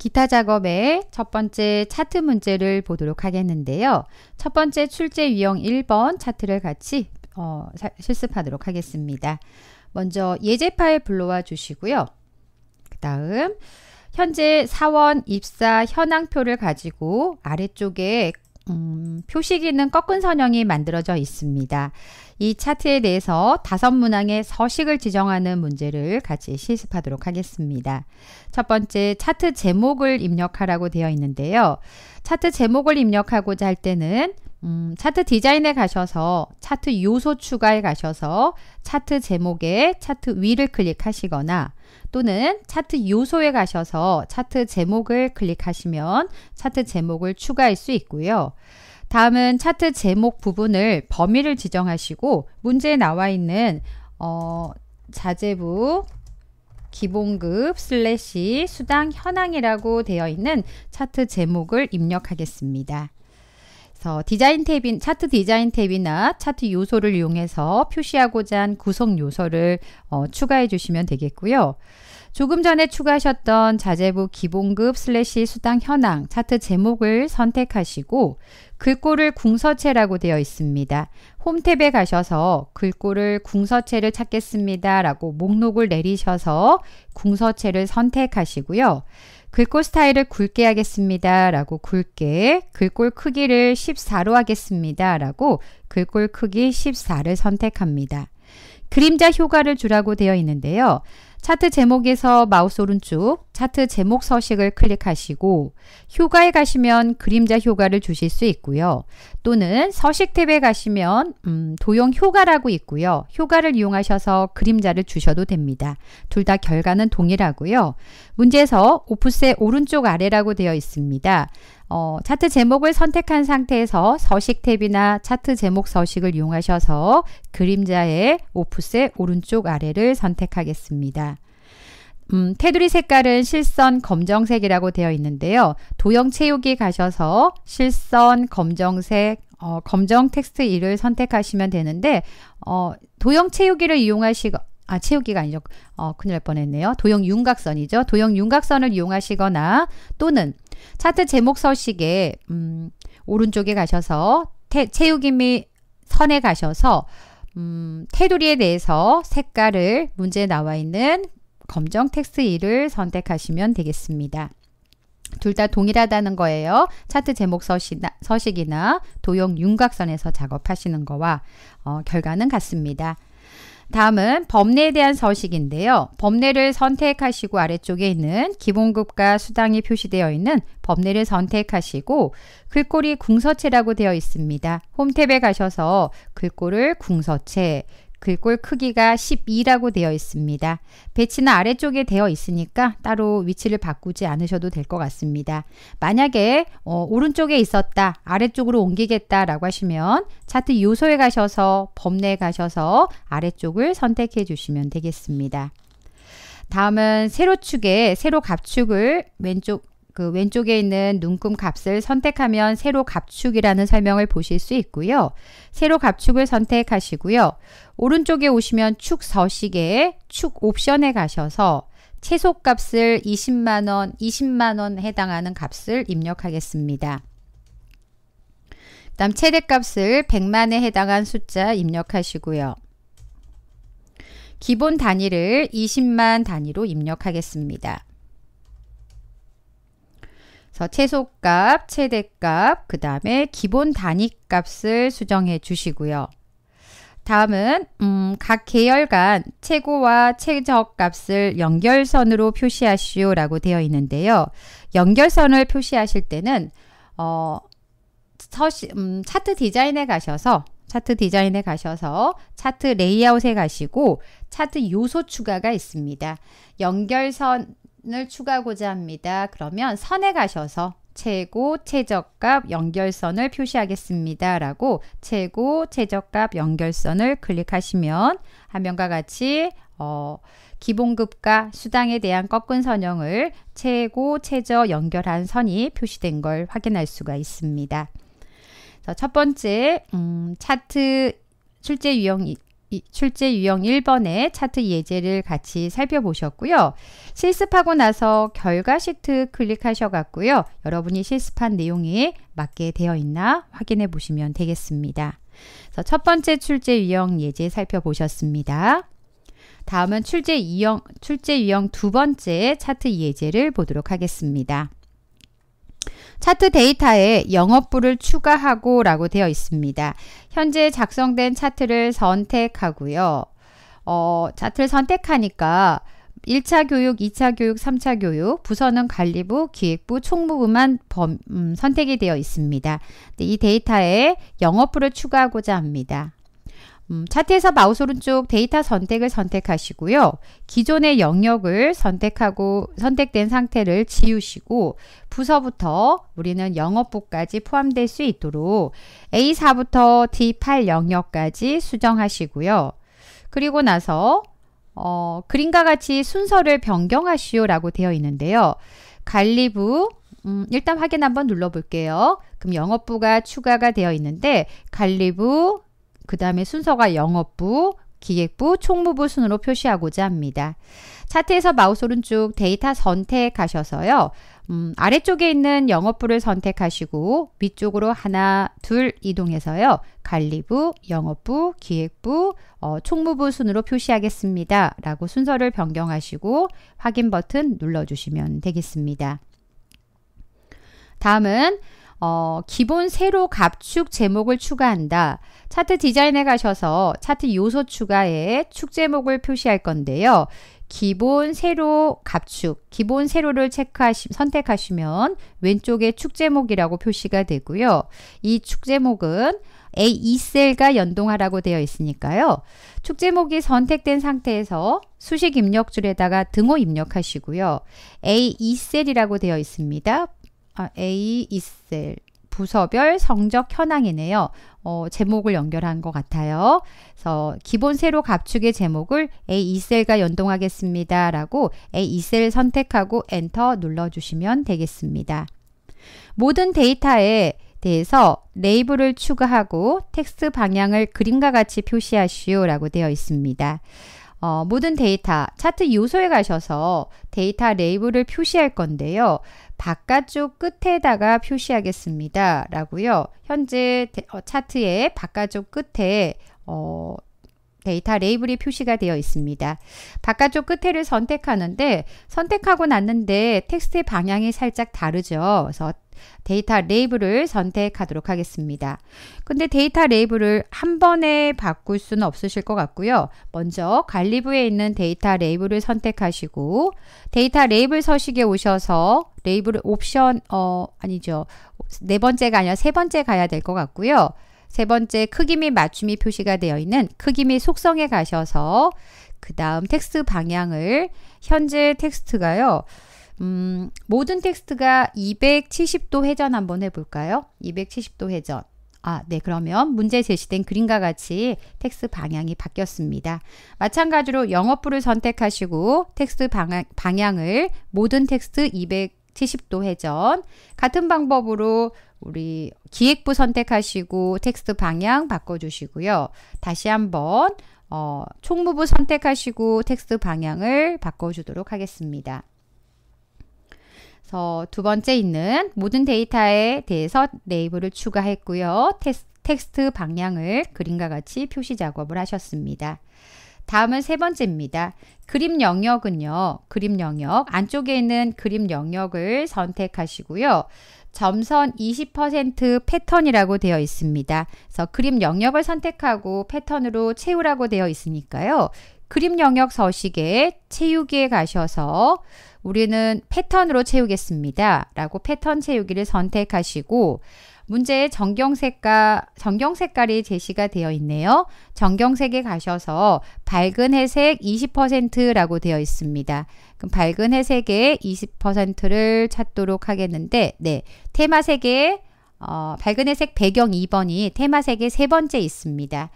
기타 작업의 첫 번째 차트 문제를 보도록 하겠는데요. 첫 번째 출제 유형 1번 차트를 같이 어, 사, 실습하도록 하겠습니다. 먼저 예제 파일 불러와 주시고요. 그 다음 현재 사원 입사 현황표를 가지고 아래쪽에 음, 표식에는 꺾은 선형이 만들어져 있습니다. 이 차트에 대해서 다섯 문항의 서식을 지정하는 문제를 같이 실습하도록 하겠습니다. 첫 번째 차트 제목을 입력하라고 되어 있는데요. 차트 제목을 입력하고자 할 때는 음, 차트 디자인에 가셔서 차트 요소 추가에 가셔서 차트 제목에 차트 위를 클릭하시거나 또는 차트 요소에 가셔서 차트 제목을 클릭하시면 차트 제목을 추가할 수 있고요. 다음은 차트 제목 부분을 범위를 지정하시고 문제에 나와 있는 어, 자재부 기본급 슬래시 수당 현황이라고 되어 있는 차트 제목을 입력하겠습니다. 그래서 디자인 탭인 차트 디자인 탭이나 차트 요소를 이용해서 표시하고자 한 구성 요소를 어, 추가해 주시면 되겠고요. 조금 전에 추가하셨던 자재부 기본급 슬래시 수당 현황 차트 제목을 선택하시고 글꼴을 궁서체라고 되어 있습니다. 홈탭에 가셔서 글꼴을 궁서체를 찾겠습니다 라고 목록을 내리셔서 궁서체를 선택하시고요. 글꼴 스타일을 굵게 하겠습니다. 라고 굵게 글꼴 크기를 14로 하겠습니다. 라고 글꼴 크기 14를 선택합니다. 그림자 효과를 주라고 되어 있는데요. 차트 제목에서 마우스 오른쪽 차트 제목 서식을 클릭하시고 효과에 가시면 그림자 효과를 주실 수 있고요. 또는 서식 탭에 가시면 음, 도형 효과라고 있고요. 효과를 이용하셔서 그림자를 주셔도 됩니다. 둘 다 결과는 동일하고요. 문제에서 오프셋 오른쪽 아래라고 되어 있습니다. 어, 차트 제목을 선택한 상태에서 서식 탭이나 차트 제목 서식을 이용하셔서 그림자의 오프셋 오른쪽 아래를 선택하겠습니다. 음, 테두리 색깔은 실선 검정색이라고 되어 있는데요. 도형 채우기 가셔서 실선 검정색 어, 검정 텍스트 1을 선택하시면 되는데 어, 도형 채우기를 이용하시고 아 채우기가 아니죠. 어, 큰일 날 뻔했네요. 도형 윤곽선이죠. 도형 윤곽선을 이용하시거나 또는 차트 제목 서식에 음, 오른쪽에 가셔서 태, 채우기 및 선에 가셔서 음, 테두리에 대해서 색깔을 문제에 나와 있는 검정 텍스트 1을 선택하시면 되겠습니다. 둘 다 동일하다는 거예요. 차트 제목 서식이나, 서식이나 도형 윤곽선에서 작업하시는 거와 어, 결과는 같습니다. 다음은 범례에 대한 서식인데요. 범례를 선택하시고 아래쪽에 있는 기본급과 수당이 표시되어 있는 범례를 선택하시고 글꼴이 궁서체라고 되어 있습니다. 홈탭에 가셔서 글꼴을 궁서체, 글꼴 그 크기가 12라고 되어 있습니다. 배치는 아래쪽에 되어 있으니까 따로 위치를 바꾸지 않으셔도 될 것 같습니다. 만약에 어, 오른쪽에 있었다, 아래쪽으로 옮기겠다라고 하시면 차트 요소에 가셔서 범례에 가셔서 아래쪽을 선택해 주시면 되겠습니다. 다음은 세로축에 세로 갑축을 왼쪽 그 왼쪽에 있는 눈금 값을 선택하면 세로 갑축이라는 설명을 보실 수 있고요. 세로 갑축을 선택하시고요. 오른쪽에 오시면 축 서식에 축 옵션에 가셔서 최소값을 20만원, 20만원 해당하는 값을 입력하겠습니다. 그 다음 최대값을 100만에 해당한 숫자 입력하시고요. 기본 단위를 20만 단위로 입력하겠습니다. 그래서 최소값, 최대값, 그 다음에 기본 단위값을 수정해 주시고요. 다음은 음, 각 계열 간 최고와 최저값을 연결선으로 표시하시오 라고 되어 있는데요. 연결선을 표시하실 때는 어, 서시, 음, 차트 디자인에 가셔서 차트 디자인에 가셔서 차트 레이아웃에 가시고 차트 요소 추가가 있습니다. 연결선 을 추가하고자 합니다. 그러면 선에 가셔서 최고 최저값 연결선을 표시하겠습니다. 라고 최고 최저값 연결선을 클릭하시면 화면과 같이 어, 기본급과 수당에 대한 꺾은 선형을 최고 최저 연결한 선이 표시된 걸 확인할 수가 있습니다. 첫 번째 음, 차트 출제 유형 출제 유형 1번의 차트 예제를 같이 살펴보셨고요. 실습하고 나서 결과 시트 클릭하셔갖고요. 여러분이 실습한 내용에 맞게 되어 있나 확인해 보시면 되겠습니다. 그래서 첫 번째 출제 유형 예제 살펴보셨습니다. 다음은 출제 유형, 출제 유형 두 번째 차트 예제를 보도록 하겠습니다. 차트 데이터에 영업부를 추가하고 라고 되어 있습니다. 현재 작성된 차트를 선택하고요. 어, 차트를 선택하니까 1차 교육, 2차 교육, 3차 교육, 부서는 관리부, 기획부, 총무부만 범, 음, 선택이 되어 있습니다. 이 데이터에 영업부를 추가하고자 합니다. 음, 차트에서 마우스 오른쪽 데이터 선택을 선택하시고요. 기존의 영역을 선택하고 선택된 상태를 지우시고 부서부터 우리는 영업부까지 포함될 수 있도록 A4부터 D8 영역까지 수정하시고요. 그리고 나서 어, 그림과 같이 순서를 변경하시오 라고 되어 있는데요. 관리부 음, 일단 확인 한번 눌러볼게요. 그럼 영업부가 추가가 되어 있는데 관리부 그 다음에 순서가 영업부, 기획부, 총무부 순으로 표시하고자 합니다. 차트에서 마우스 오른쪽 데이터 선택하셔서요. 음, 아래쪽에 있는 영업부를 선택하시고 위쪽으로 하나, 둘 이동해서요. 관리부, 영업부, 기획부, 어, 총무부 순으로 표시하겠습니다. 라고 순서를 변경하시고 확인 버튼 눌러주시면 되겠습니다. 다음은 어, 기본 세로 갑축 제목을 추가한다. 차트 디자인에 가셔서 차트 요소 추가에 축 제목을 표시할 건데요. 기본 세로 갑축, 기본 세로를 체크하시, 선택하시면 왼쪽에 축 제목이라고 표시가 되고요. 이 축 제목은 A2셀과 e 연동하라고 되어 있으니까요. 축 제목이 선택된 상태에서 수식 입력줄에다가 등호 입력하시고요. A2셀이라고 e 되어 있습니다. A 아, 이셀 부서별 성적 현황이네요. 어, 제목을 연결한 것 같아요. 그래서 기본 세로 갑축의 제목을 a 이셀과 연동하겠습니다. 라고 a 이셀 선택하고 엔터 눌러주시면 되겠습니다. 모든 데이터에 대해서 레이블을 추가하고 텍스트 방향을 그림과 같이 표시하시오 라고 되어 있습니다. 어, 모든 데이터, 차트 요소에 가셔서 데이터 레이블을 표시할 건데요. 바깥쪽 끝에다가 표시하겠습니다. 라고요. 현재 어, 차트의 바깥쪽 끝에 어, 데이터 레이블이 표시가 되어 있습니다. 바깥쪽 끝에를 선택하는데 선택하고 났는데 텍스트의 방향이 살짝 다르죠. 그래서 데이터 레이블을 선택하도록 하겠습니다. 근데 데이터 레이블을 한 번에 바꿀 수는 없으실 것 같고요. 먼저 관리부에 있는 데이터 레이블을 선택하시고 데이터 레이블 서식에 오셔서 레이블 옵션 어 아니죠. 네 번째가 아니라 세 번째 가야 될 것 같고요. 세 번째 크기 및 맞춤이 표시가 되어 있는 크기 및 속성에 가셔서 그 다음 텍스트 방향을 현재 텍스트가요. 음, 모든 텍스트가 270도 회전 한번 해볼까요? 270도 회전. 아, 네, 그러면 문제 제시된 그림과 같이 텍스트 방향이 바뀌었습니다. 마찬가지로 영어풀을 선택하시고 텍스트 방향, 방향을 모든 텍스트 270 70도 회전. 같은 방법으로 우리 기획부 선택하시고 텍스트 방향 바꿔주시고요. 다시 한번 어, 총무부 선택하시고 텍스트 방향을 바꿔주도록 하겠습니다. 그래서 두 번째 있는 모든 데이터에 대해서 네이버를 추가했고요. 텍스, 트 방향을 그림과 같이 표시 작업을 하셨습니다. 다음은 세 번째입니다. 그림 영역은요. 그림 영역 안쪽에 있는 그림 영역을 선택하시고요. 점선 20% 패턴이라고 되어 있습니다. 그래서 그림 영역을 선택하고 패턴으로 채우라고 되어 있으니까요. 그림 영역 서식에 채우기에 가셔서 우리는 패턴으로 채우겠습니다. 라고 패턴 채우기를 선택하시고 문제의 정경색과 정경 색깔이 제시가 되어 있네요. 정경색에 가셔서 밝은 회색 20%라고 되어 있습니다. 그럼 밝은 회색의 20%를 찾도록 하겠는데 네. 테마 색의 어, 밝은 회색 배경 2번이 테마 색의 세 번째 있습니다.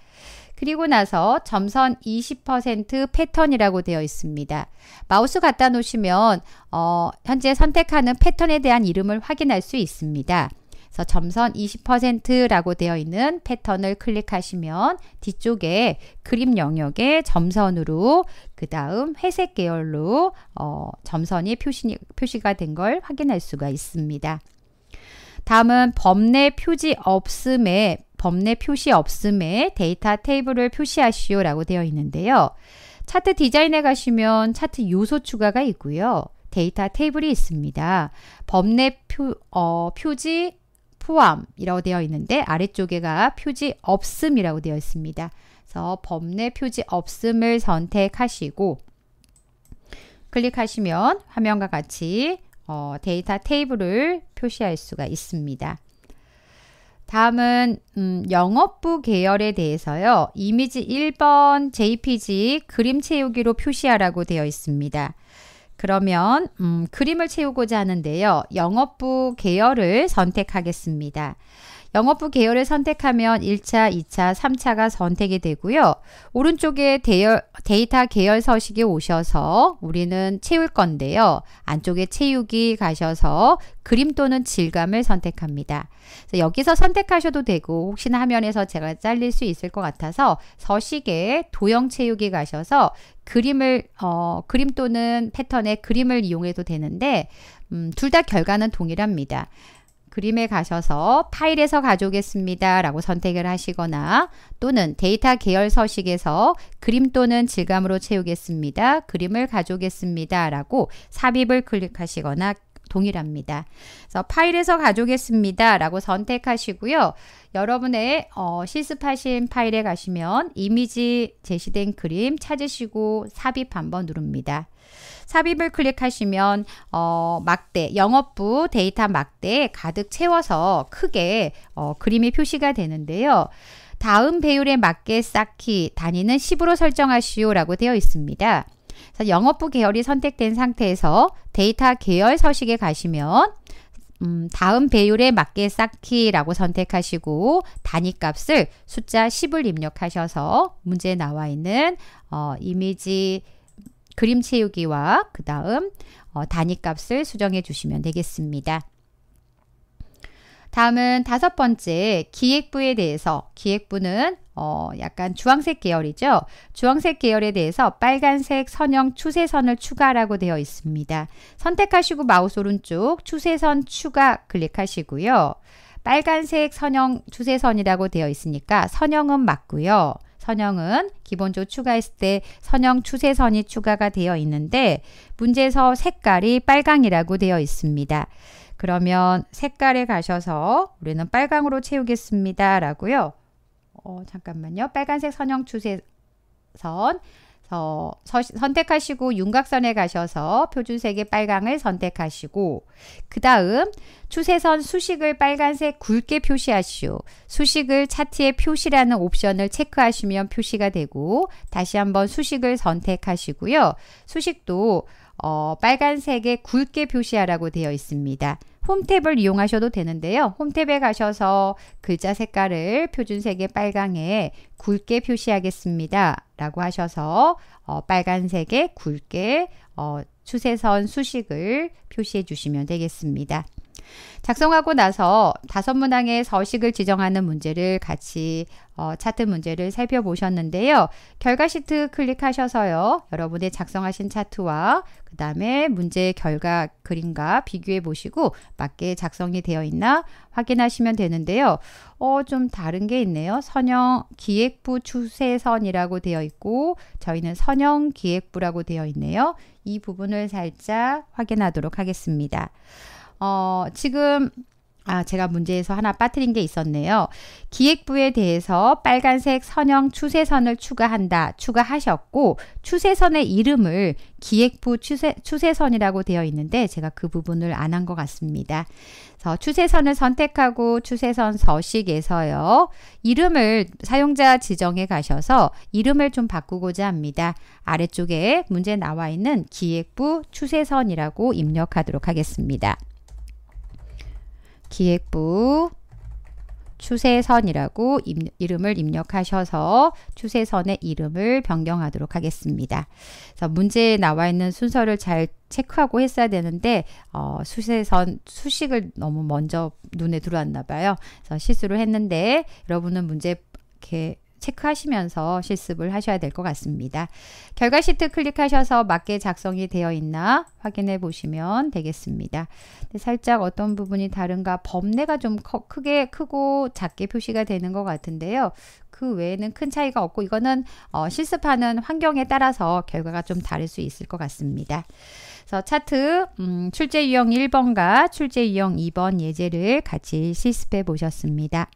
그리고 나서 점선 20% 패턴이라고 되어 있습니다. 마우스 갖다 놓으시면 어, 현재 선택하는 패턴에 대한 이름을 확인할 수 있습니다. 그래서 점선 20%라고 되어 있는 패턴을 클릭하시면 뒤쪽에 그림 영역에 점선으로 그 다음 회색 계열로 어, 점선이 표시, 표시가 된 걸 확인할 수가 있습니다. 다음은 범례 표지 없음에 범례 표시 없음에 데이터 테이블을 표시하시오라고 되어 있는데요. 차트 디자인에 가시면 차트 요소 추가가 있고요. 데이터 테이블이 있습니다. 범례 표, 어, 표지 포함이라고 되어 있는데 아래쪽에가 표지 없음이라고 되어 있습니다. 그래서 범례 표지 없음을 선택하시고 클릭하시면 화면과 같이 어, 데이터 테이블을 표시할 수가 있습니다. 다음은 음, 영업부 계열에 대해서요. 이미지 1번 JPG 그림 채우기로 표시하라고 되어 있습니다. 그러면 음, 그림을 채우고자 하는데요. 영업부 계열을 선택하겠습니다. 영업부 계열을 선택하면 1차, 2차, 3차가 선택이 되고요. 오른쪽에 대열, 데이터 계열 서식에 오셔서 우리는 채울 건데요. 안쪽에 채우기 가셔서 그림 또는 질감을 선택합니다. 여기서 선택하셔도 되고 혹시나 화면에서 제가 잘릴 수 있을 것 같아서 서식에 도형 채우기 가셔서 그림을 어, 그림 또는 패턴의 그림을 이용해도 되는데 음, 둘 다 결과는 동일합니다. 그림에 가셔서 파일에서 가져오겠습니다 라고 선택을 하시거나 또는 데이터 계열 서식에서 그림 또는 질감으로 채우겠습니다. 그림을 가져오겠습니다 라고 삽입을 클릭하시거나 동일합니다. 그래서 파일에서 가져오겠습니다 라고 선택하시고요. 여러분의 어, 실습하신 파일에 가시면 이미지 제시된 그림 찾으시고 삽입 한번 누릅니다. 삽입을 클릭하시면 어, 막대, 영업부 데이터 막대에 가득 채워서 크게 어, 그림이 표시가 되는데요. 다음 배율에 맞게 쌓기, 단위는 10으로 설정하시오 라고 되어 있습니다. 영업부 계열이 선택된 상태에서 데이터 계열 서식에 가시면 음, 다음 배율에 맞게 쌓기라고 선택하시고 단위값을 숫자 10을 입력하셔서 문제에 나와 있는 어, 이미지 그림 채우기와 그 다음 어, 단위값을 수정해 주시면 되겠습니다. 다음은 다섯 번째 기획부에 대해서 기획부는 어, 약간 주황색 계열이죠. 주황색 계열에 대해서 빨간색 선형 추세선을 추가라고 되어 있습니다. 선택하시고 마우스 오른쪽 추세선 추가 클릭하시고요. 빨간색 선형 추세선이라고 되어 있으니까 선형은 맞고요. 선형은 기본조 추가했을 때 선형 추세선이 추가가 되어 있는데 문제에서 색깔이 빨강이라고 되어 있습니다. 그러면 색깔에 가셔서 우리는 빨강으로 채우겠습니다. 라고요. 어, 잠깐만요. 빨간색 선형 추세선 서, 서, 선택하시고 윤곽선에 가셔서 표준색의 빨강을 선택하시고 그 다음 추세선 수식을 빨간색 굵게 표시하시오. 수식을 차트에 표시라는 옵션을 체크하시면 표시가 되고 다시 한번 수식을 선택하시고요. 수식도 어, 빨간색에 굵게 표시하라고 되어 있습니다. 홈탭을 이용하셔도 되는데요. 홈탭에 가셔서 글자 색깔을 표준색의 빨강에 굵게 표시하겠습니다. 라고 하셔서 어, 빨간색에 굵게 어, 추세선 수식을 표시해 주시면 되겠습니다. 작성하고 나서 다섯 문항의 서식을 지정하는 문제를 같이 어, 차트 문제를 살펴보셨는데요. 결과 시트 클릭하셔서요. 여러분의 작성하신 차트와 그 다음에 문제 결과 그림과 비교해 보시고 맞게 작성이 되어 있나 확인하시면 되는데요. 어, 좀 다른 게 있네요. 선형 기획부 추세선이라고 되어 있고 저희는 선형 기획부라고 되어 있네요. 이 부분을 살짝 확인하도록 하겠습니다. 어, 지금 아, 제가 문제에서 하나 빠뜨린 게 있었네요. 기획부에 대해서 빨간색 선형 추세선을 추가한다, 추가하셨고, 추세선의 이름을 기획부 추세, 추세선이라고 되어 있는데, 제가 그 부분을 안 한 것 같습니다. 그래서 추세선을 선택하고 추세선 서식에서요, 이름을 사용자 지정에 가셔서 이름을 좀 바꾸고자 합니다. 아래쪽에 문제 나와 있는 기획부 추세선이라고 입력하도록 하겠습니다. 기획부 추세선이라고 입, 이름을 입력하셔서 추세선의 이름을 변경하도록 하겠습니다. 그래서 문제에 나와 있는 순서를 잘 체크하고 했어야 되는데 어, 수세선 수식을 너무 먼저 눈에 들어왔나 봐요. 그래서 실수를 했는데 여러분은 문제 이렇게 체크하시면서 실습을 하셔야 될 것 같습니다. 결과 시트 클릭하셔서 맞게 작성이 되어 있나 확인해 보시면 되겠습니다. 살짝 어떤 부분이 다른가 범례가 좀 커, 크게 크고 작게 표시가 되는 것 같은데요. 그 외에는 큰 차이가 없고 이거는 어, 실습하는 환경에 따라서 결과가 좀 다를 수 있을 것 같습니다. 그래서 차트 음, 출제 유형 1번과 출제 유형 2번 예제를 같이 실습해 보셨습니다.